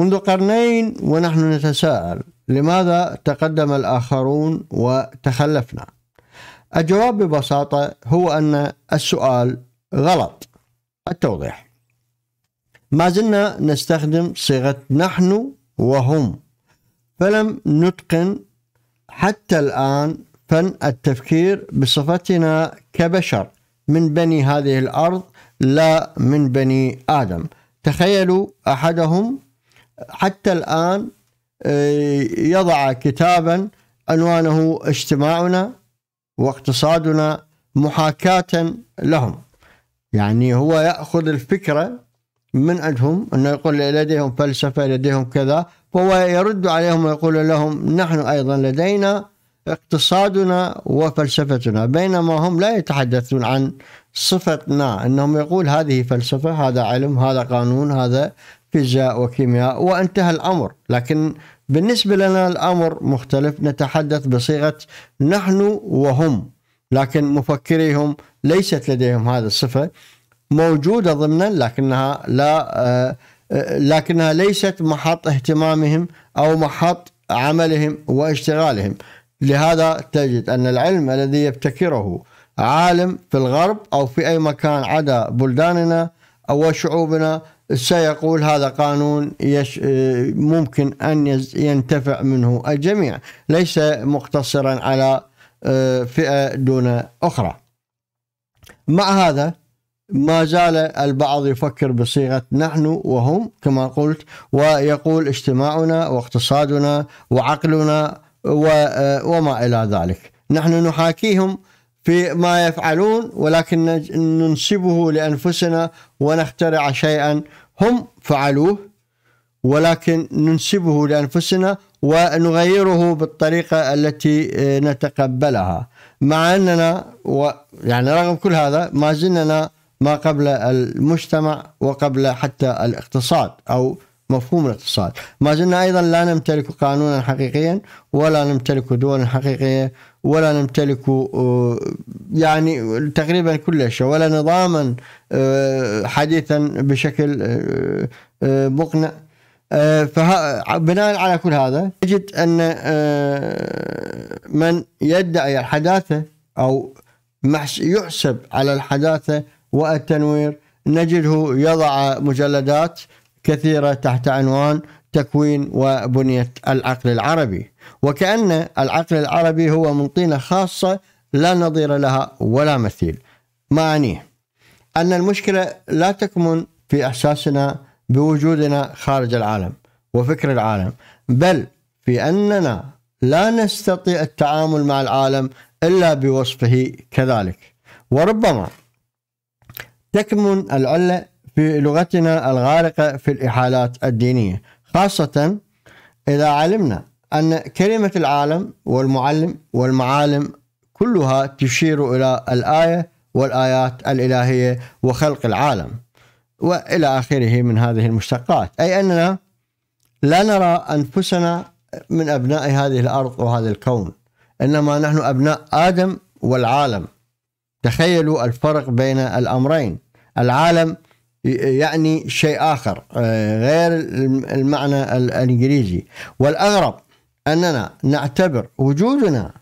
منذ قرنين ونحن نتساءل لماذا تقدم الآخرون وتخلفنا؟ الجواب ببساطة هو أن السؤال غلط التوضيح ما زلنا نستخدم صيغة نحن وهم فلم نتقن حتى الآن فن التفكير بصفتنا كبشر من بني هذه الأرض لا من بني آدم تخيلوا أحدهم حتى الآن آه، يضع كتابا عنوانه اجتماعنا واقتصادنا محاكاة لهم يعني هو يأخذ الفكرة من عندهم أنه يقول لديهم فلسفة لديهم كذا فهو يرد عليهم ويقول لهم نحن أيضا لدينا اقتصادنا وفلسفتنا بينما هم لا يتحدثون عن صفتنا أنهم يقول هذه فلسفة هذا علم هذا قانون هذا فيزياء وكيمياء وانتهى الامر لكن بالنسبه لنا الامر مختلف نتحدث بصيغه نحن وهم لكن مفكريهم ليست لديهم هذه الصفه موجوده ضمنا لكنها لا آه، لكنها ليست محط اهتمامهم او محط عملهم واشتغالهم لهذا تجد ان العلم الذي يبتكره عالم في الغرب او في اي مكان عدا بلداننا او شعوبنا سيقول هذا قانون يش ممكن أن ينتفع منه الجميع ليس مقتصرا على آه، فئة دون أخرى مع هذا ما زال البعض يفكر بصيغة نحن وهم كما قلت ويقول اجتماعنا واقتصادنا وعقلنا آه، وما إلى ذلك نحن نحاكيهم في ما يفعلون ولكن ننسبه لانفسنا ونخترع شيئا هم فعلوه ولكن ننسبه لانفسنا ونغيره بالطريقه التي آه، نتقبلها مع اننا و يعني رغم كل هذا ما زلنا ما قبل المجتمع وقبل حتى الاقتصاد او مفهوم الاقتصاد ما زلنا أيضا لا نمتلك قانونا حقيقيا ولا نمتلك دولا حقيقية ولا نمتلك آه، يعني تقريبا كل شيء ولا نظاما آه، حديثا بشكل آه، آه، مقنع فبناء على كل هذا نجد أن من يدعي الحداثة أو يحسب على الحداثة والتنوير نجده يضع مجلدات كثيرة تحت عنوان تكوين وبنية العقل العربي وكأن العقل العربي هو من طينة خاصة لا نظير لها ولا مثيل ما أعنيه أن المشكلة لا تكمن في إحساسنا بوجودنا خارج العالم وفكر العالم بل في أننا لا نستطيع التعامل مع العالم إلا بوصفه كذلك وربما تكمن العلة في لغتنا الغارقة في الإحالات الدينية خاصة إذا علمنا أن كلمة العالم والمعلم والمعالم كلها تشير إلى الآية والآيات الإلهية وخلق العالم وإلى آخره من هذه المشتقات أي أننا لا نرى أنفسنا من أبناء هذه الأرض وهذا الكون إنما نحن أبناء آدم والعالم تخيلوا الفرق بين الأمرين العالم يعني شيء آخر آه، غير المعنى الإنجليزي والأغرب أننا نعتبر وجودنا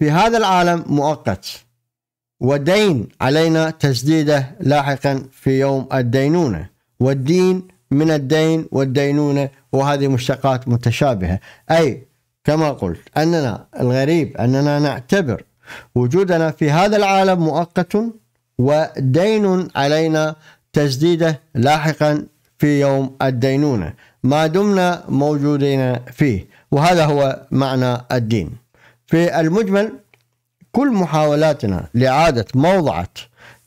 في هذا العالم مؤقت ودين علينا تسديده لاحقا في يوم الدينونه والدين من الدين والدينونه وهذه مشتقات متشابهه اي كما قلت اننا الغريب اننا نعتبر وجودنا في هذا العالم مؤقت ودين علينا تسديده لاحقا في يوم الدينونه ما دمنا موجودين فيه وهذا هو معنى الدين في المجمل كل محاولاتنا لإعادة موضعة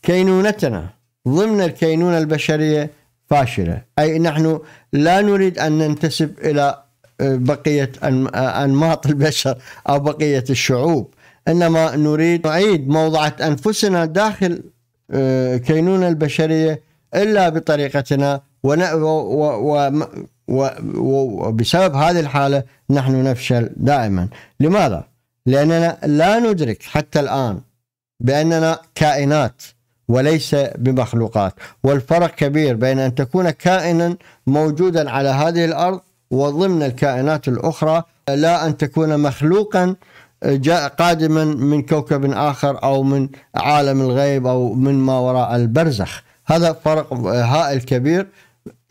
كينونتنا ضمن الكينونة البشرية فاشلة أي نحن لا نريد أن ننتسب إلى آه، بقية آه، أنماط البشر أو بقية الشعوب إنما نريد نعيد موضعة أنفسنا داخل آه، كينونة البشرية إلا بطريقتنا وبسبب هذه الحالة نحن نفشل دائما لماذا؟ لأننا لا ندرك حتى الآن بأننا كائنات وليس بمخلوقات والفرق كبير بين أن تكون كائنا موجودا على هذه الأرض وضمن الكائنات الأخرى لا أن تكون مخلوقا جاء قادما من كوكب آخر أو من عالم الغيب أو من ما وراء البرزخ هذا فرق هائل كبير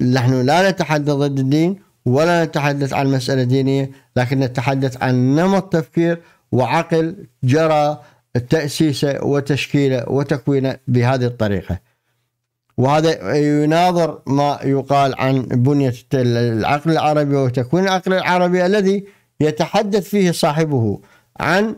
نحن لا نتحدث ضد الدين ولا نتحدث عن مسألة دينية لكن نتحدث عن نمط تفكير وعقل جرى تأسيسه وتشكيله وتكوينه بهذه الطريقة وهذا يناظر ما يقال عن بنية العقل العربي وتكوين العقل العربي الذي يتحدث فيه صاحبه عن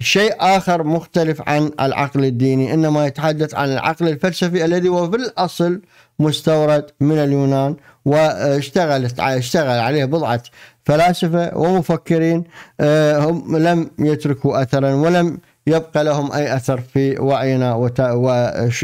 شيء آخر مختلف عن العقل الديني إنما يتحدث عن العقل الفلسفي الذي هو في الأصل مستورد من اليونان واشتغلت اشتغل عليه بضعة فلاسفة ومفكرين آه، هم لم يتركوا أثرا ولم يبقى لهم أي أثر في وعينا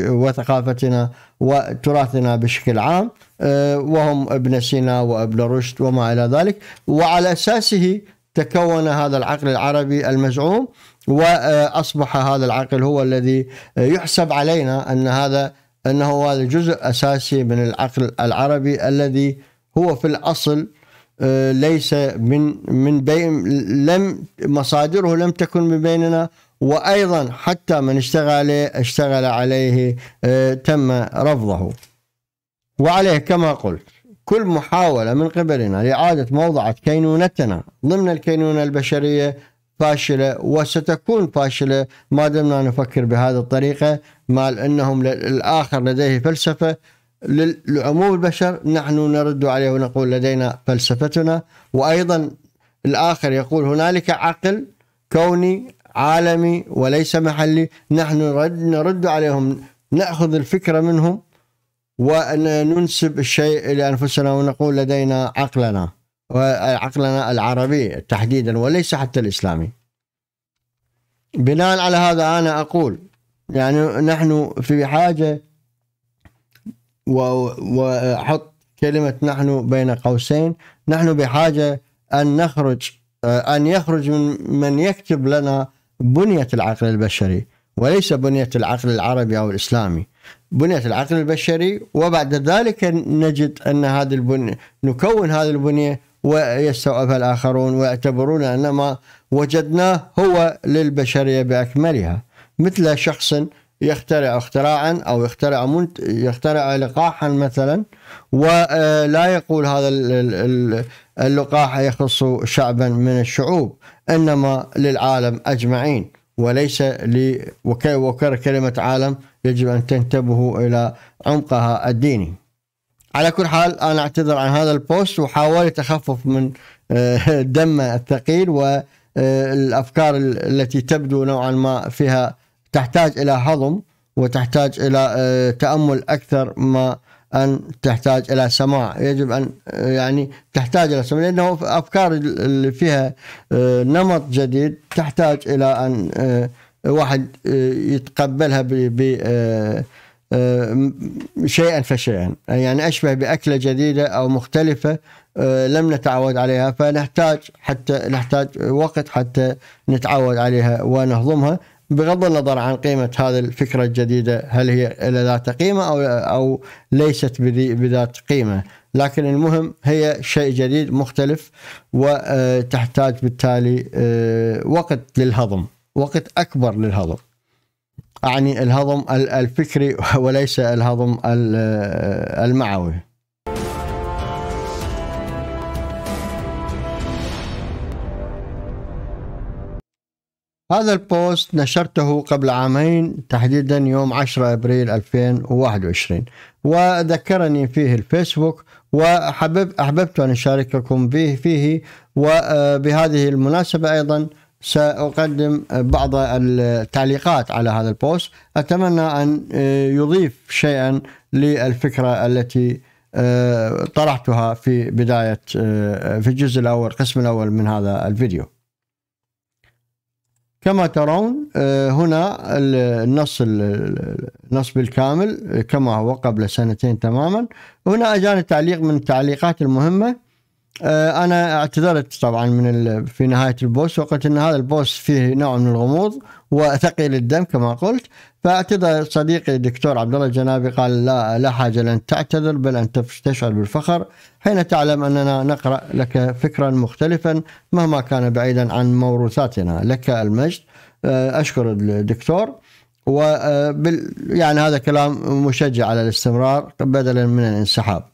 وثقافتنا وتراثنا بشكل عام آه، وهم ابن سينا وابن رشد وما إلى ذلك وعلى أساسه تكون هذا العقل العربي المزعوم واصبح هذا العقل هو الذي يحسب علينا ان هذا انه هذا جزء اساسي من العقل العربي الذي هو في الاصل آه، ليس من من بين لم مصادره لم تكن من بيننا وايضا حتى من اشتغل اشتغل عليه آه، تم رفضه وعليه كما قلت كل محاوله من قبلنا لاعاده موضعه كينونتنا ضمن الكينونه البشريه فاشله وستكون فاشله ما دمنا نفكر بهذه الطريقه مع انهم الاخر لديه فلسفه لعموم البشر نحن نرد عليه ونقول لدينا فلسفتنا وأيضا الآخر يقول هنالك عقل كوني عالمي وليس محلي نحن نرد, نرد عليهم نأخذ الفكرة منهم وننسب الشيء إلى أنفسنا ونقول لدينا عقلنا وعقلنا العربي تحديدا وليس حتى الإسلامي بناء على هذا أنا أقول يعني نحن في حاجة واحط كلمه نحن بين قوسين نحن بحاجه ان نخرج ان يخرج من من يكتب لنا بنيه العقل البشري وليس بنيه العقل العربي او الاسلامي بنيه العقل البشري وبعد ذلك نجد ان هذه البنيه نكون هذه البنيه ويستوعبها الاخرون ويعتبرون ان ما وجدناه هو للبشريه باكملها مثل شخص يخترع اختراعا او يخترع منت يخترع لقاحا مثلا ولا آه، يقول هذا اللقاح يخص شعبا من الشعوب انما للعالم اجمعين وليس ل وكر كلمه عالم يجب ان تنتبهوا الى عمقها الديني. على كل حال انا اعتذر عن هذا البوست وحاولت اخفف من آه، دمه الثقيل والافكار آه، التي تبدو نوعا ما فيها تحتاج إلى هضم وتحتاج إلى آه، تأمل أكثر ما أن تحتاج إلى سماع يجب أن آه، يعني تحتاج إلى سماع لأنه أفكار اللي فيها آه، نمط جديد تحتاج إلى أن واحد يتقبلها ب شيئا فشيئا يعني أشبه بأكلة جديدة أو مختلفة لم نتعود عليها فنحتاج حتى نحتاج وقت حتى نتعود عليها ونهضمها بغض النظر عن قيمة هذه الفكرة الجديدة هل هي ذات قيمة أو أو ليست بذات قيمة لكن المهم هي شيء جديد مختلف وتحتاج بالتالي آه، وقت للهضم وقت أكبر للهضم أعني الهضم الفكري وليس الهضم آه، المعوي هذا البوست نشرته قبل عامين تحديدا يوم 10 ابريل 2021 وذكرني فيه الفيسبوك وحبب احببت ان اشارككم به فيه وبهذه آه، المناسبه ايضا ساقدم بعض التعليقات على هذا البوست اتمنى ان آه، يضيف شيئا للفكره التي آه، طرحتها في بدايه في الجزء الاول القسم الاول من هذا الفيديو كما ترون آه، هنا النص النص بالكامل آه، كما هو قبل سنتين تماما هنا اجاني تعليق من التعليقات المهمة آه، انا اعتذرت طبعا من في نهايه البوس وقلت ان هذا البوس فيه نوع من الغموض وثقيل الدم كما قلت فاعتذر صديقي الدكتور عبد الله الجنابي قال لا لا حاجه لان تعتذر بل ان تشعر بالفخر حين تعلم اننا نقرا لك فكرا مختلفا مهما كان بعيدا عن موروثاتنا لك المجد آه، اشكر الدكتور و آه، يعني هذا كلام مشجع على الاستمرار بدلا من الانسحاب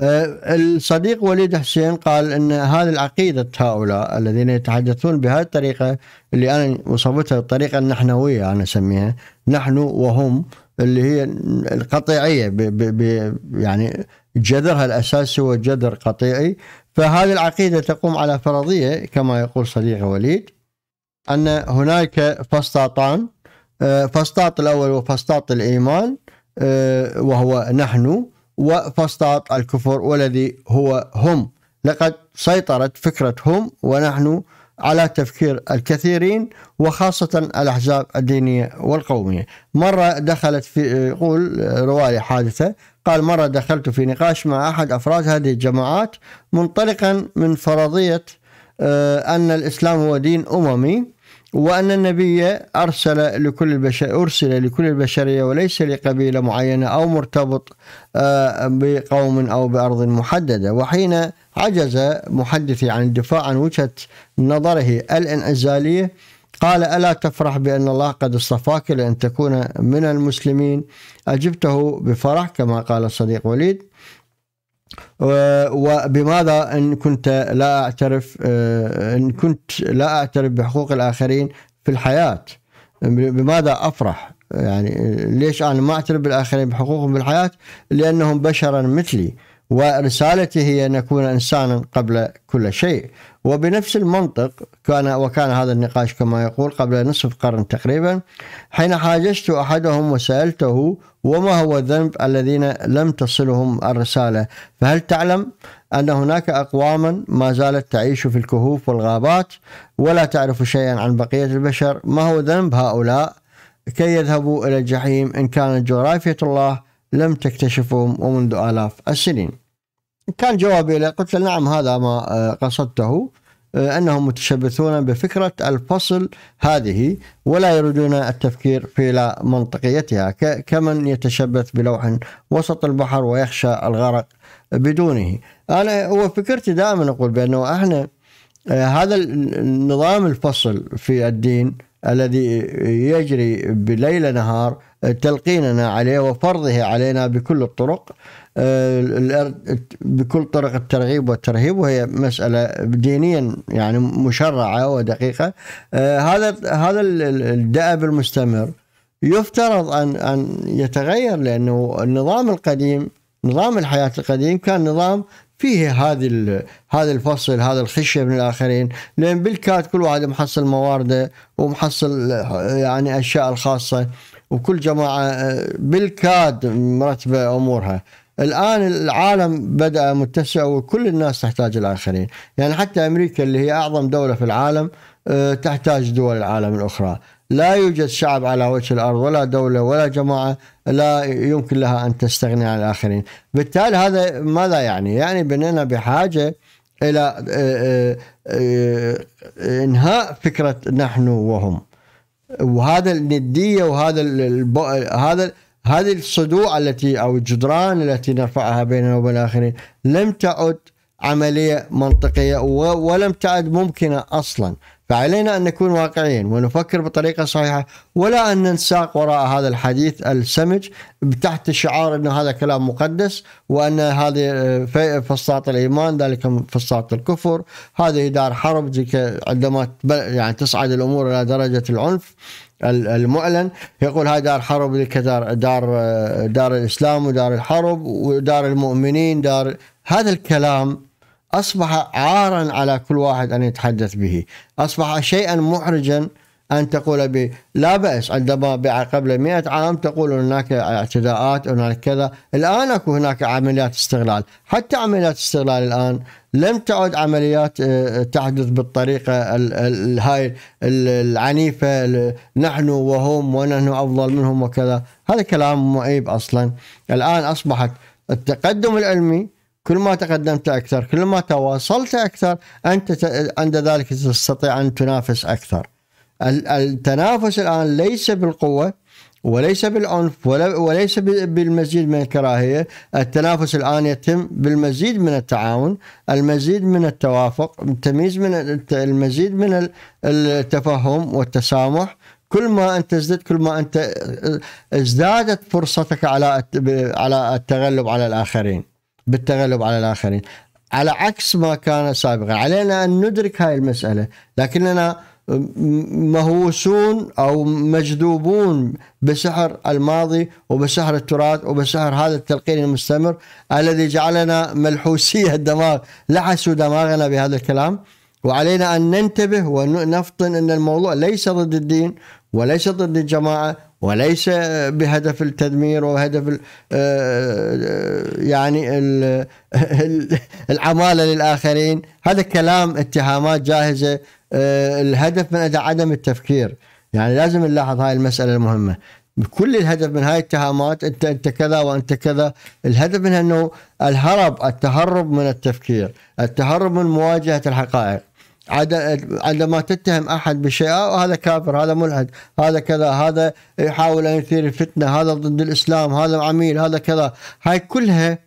آه، الصديق وليد حسين قال ان هذه العقيده هؤلاء الذين يتحدثون بهذه الطريقه اللي انا وصفتها الطريقه النحنويه انا اسميها نحن وهم اللي هي القطيعيه ب ب ب يعني جذرها الاساسي هو جذر قطيعي فهذه العقيده تقوم على فرضيه كما يقول صديقي وليد ان هناك فسطاطان آه، فسطاط الاول وفسطاط الايمان آه، وهو نحن وفسطاط الكفر والذي هو هم لقد سيطرت فكرة هم ونحن على تفكير الكثيرين وخاصة الأحزاب الدينية والقومية مرة دخلت في يقول رواية حادثة قال مرة دخلت في نقاش مع أحد أفراد هذه الجماعات منطلقا من فرضية آه، أن الإسلام هو دين أممي وأن النبي أرسل لكل البشر أرسل لكل البشرية وليس لقبيلة معينة أو مرتبط آه، بقوم أو بأرض محددة وحين عجز محدثي عن الدفاع عن وجهة نظره الانعزالية قال ألا تفرح بأن الله قد اصطفاك لأن تكون من المسلمين أجبته بفرح كما قال الصديق وليد وبماذا ان كنت لا اعترف آه، ان كنت لا اعترف بحقوق الاخرين في الحياه بماذا افرح يعني ليش انا ما اعترف بالاخرين بحقوقهم في الحياه لانهم بشرا مثلي ورسالتي هي ان اكون انسانا قبل كل شيء وبنفس المنطق كان وكان هذا النقاش كما يقول قبل نصف قرن تقريبا حين حاججت احدهم وسالته وما هو الذنب الذين لم تصلهم الرساله فهل تعلم ان هناك اقواما ما زالت تعيش في الكهوف والغابات ولا تعرف شيئا عن بقيه البشر ما هو ذنب هؤلاء كي يذهبوا الى الجحيم ان كانت جغرافيه الله لم تكتشفهم ومنذ الاف السنين كان جوابي له قلت له نعم هذا ما آه، قصدته آه، انهم متشبثون بفكره الفصل هذه ولا يريدون التفكير في لا منطقيتها كمن يتشبث بلوح وسط البحر ويخشى الغرق بدونه انا هو فكرتي دائما اقول بانه احنا آه، هذا النظام الفصل في الدين الذي يجري بليل نهار تلقيننا عليه وفرضه علينا بكل الطرق آه، بكل طرق الترغيب والترهيب وهي مسألة دينيا يعني مشرعة ودقيقة آه، هذا هذا الدأب المستمر يفترض أن أن يتغير لأنه النظام القديم نظام الحياة القديم كان نظام فيه هذه هذا الفصل هذا الخشيه من الاخرين لان بالكاد كل واحد محصل موارده ومحصل يعني اشياء الخاصه وكل جماعه بالكاد مرتبه امورها الان العالم بدا متسع وكل الناس تحتاج الاخرين يعني حتى امريكا اللي هي اعظم دوله في العالم أه، تحتاج دول العالم الاخرى لا يوجد شعب على وجه الارض ولا دوله ولا جماعه لا يمكن لها ان تستغني عن الاخرين، بالتالي هذا ماذا يعني؟ يعني باننا بحاجه الى آه، آه، آه، انهاء فكره نحن وهم. وهذا النديه وهذا هذا هذه الصدوع التي او الجدران التي نرفعها بيننا وبين الاخرين لم تعد عمليه منطقيه ولم تعد ممكنه اصلا فعلينا أن نكون واقعيين ونفكر بطريقة صحيحة ولا أن ننساق وراء هذا الحديث السمج تحت شعار أن هذا كلام مقدس وأن هذه آه، فسطاط الإيمان ذلك فسطاط الكفر هذه دار حرب عندما يعني تصعد الأمور إلى درجة العنف المعلن يقول هاي دار حرب دار, دار آه، دار الاسلام ودار الحرب ودار المؤمنين دار هذا الكلام أصبح عارا على كل واحد أن يتحدث به أصبح شيئا محرجا أن تقول به، لا بأس عندما قبل مئة عام تقول هناك اعتداءات هناك كذا الآن أكو هناك عمليات استغلال حتى عمليات استغلال الآن لم تعد عمليات آه، تحدث بالطريقة هاي العنيفة نحن وهم ونحن أفضل منهم وكذا هذا كلام معيب أصلا الآن أصبحت التقدم العلمي كل ما تقدمت أكثر كل ما تواصلت أكثر أنت عند ذلك تستطيع أن تنافس أكثر التنافس الآن ليس بالقوة وليس بالعنف وليس بالمزيد من الكراهية التنافس الآن يتم بالمزيد من التعاون المزيد من التوافق التمييز من المزيد من التفهم والتسامح كل ما انت ازددت كل ما انت اه، ازدادت فرصتك على على التغلب على الاخرين بالتغلب على الآخرين على عكس ما كان سابقا علينا أن ندرك هاي المسألة لكننا مهووسون أو مجذوبون بسحر الماضي وبسحر التراث وبسحر هذا التلقين المستمر الذي جعلنا ملحوسي الدماغ لحسوا دماغنا بهذا الكلام وعلينا أن ننتبه ونفطن أن الموضوع ليس ضد الدين وليس ضد الجماعة وليس بهدف التدمير وهدف آه، آه، يعني العمالة للآخرين هذا كلام اتهامات جاهزة آه، الهدف من عدم التفكير يعني لازم نلاحظ هاي المسألة المهمة كل الهدف من هاي الاتهامات انت انت كذا وانت كذا الهدف منها انه الهرب التهرب من التفكير التهرب من مواجهة الحقائق عندما تتهم احد بشيء آه، هذا كافر هذا ملحد هذا كذا هذا يحاول ان يثير الفتنه هذا ضد الاسلام هذا عميل هذا كذا هاي كلها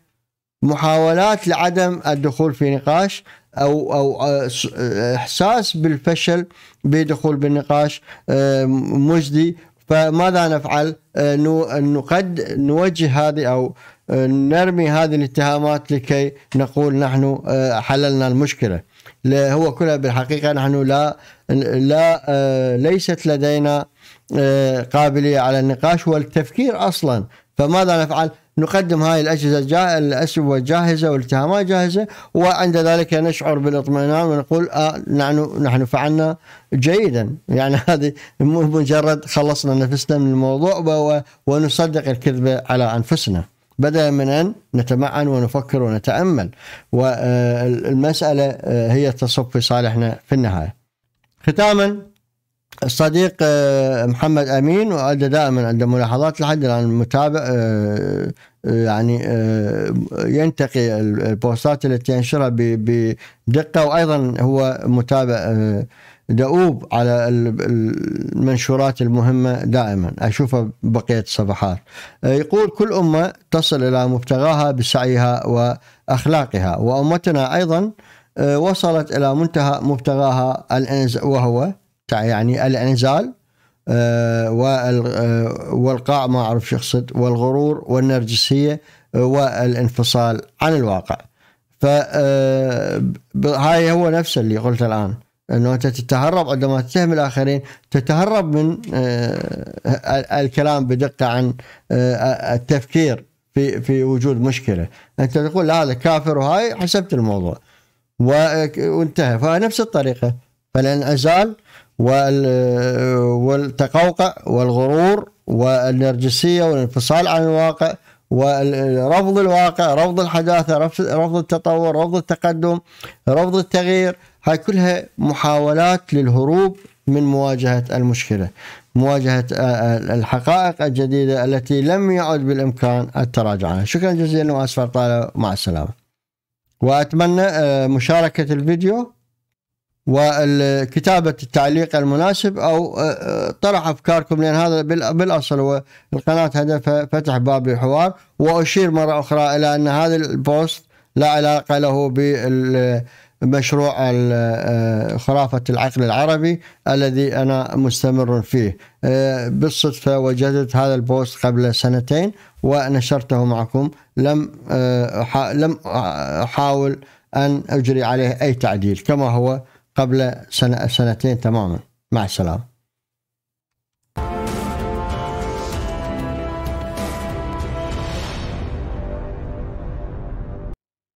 محاولات لعدم الدخول في نقاش او او آه، آه، احساس بالفشل بدخول بالنقاش مجدي فماذا نفعل؟ نقد نوجه هذه او نرمي هذه الاتهامات لكي نقول نحن حللنا المشكله. هو كلها بالحقيقة نحن لا لا آه، ليست لدينا آه، قابلية على النقاش والتفكير أصلا فماذا نفعل؟ نقدم هاي الأجهزة الأسوة جاهزة والاتهامات جاهزة وعند ذلك نشعر بالاطمئنان ونقول آه نحن نحن فعلنا جيدا يعني هذه مجرد خلصنا نفسنا من الموضوع ونصدق الكذبة على أنفسنا بدلا من أن نتمعن ونفكر ونتأمل والمسألة آه، هي تصب في صالحنا في النهاية ختاما الصديق آه، محمد امين وعنده دائما عنده ملاحظات لحد الان متابع آه، يعني ينتقي البوستات التي ينشرها بدقه وايضا هو متابع دؤوب على المنشورات المهمة دائما أشوفها بقية الصفحات آه، يقول كل أمة تصل إلى مبتغاها بسعيها وأخلاقها وأمتنا أيضا آه، وصلت إلى منتهى مبتغاها وهو يعني الإنزال آه، والقاع ما أعرف شو يقصد والغرور والنرجسية والانفصال عن الواقع فهاي هو نفسه اللي قلت الآن انه انت تتهرب عندما تتهم الاخرين تتهرب من آه، الكلام بدقه عن آه، التفكير في في وجود مشكله، انت تقول هذا كافر وهاي حسبت الموضوع وانتهى فنفس الطريقه فالانعزال والتقوقع والغرور والنرجسيه والانفصال عن الواقع ورفض الواقع رفض الحداثه رفض التطور رفض التقدم رفض التغيير هاي كلها محاولات للهروب من مواجهة المشكلة مواجهة آه، آه، الحقائق الجديدة التي لم يعد بالإمكان التراجع عنها شكرا جزيلا وأسفر طالب مع السلامة وأتمنى آه، مشاركة الفيديو وكتابة التعليق المناسب أو طرح أفكاركم لأن هذا بالأصل هو القناة هدفها فتح باب للحوار وأشير مرة أخرى إلى أن هذا البوست لا علاقة له بال مشروع آه، خرافة العقل العربي الذي أنا مستمر فيه آه، بالصدفة وجدت هذا البوست قبل سنتين ونشرته معكم لم آه، لم أحاول أن أجري عليه أي تعديل كما هو قبل سنة سنتين تماما مع السلامة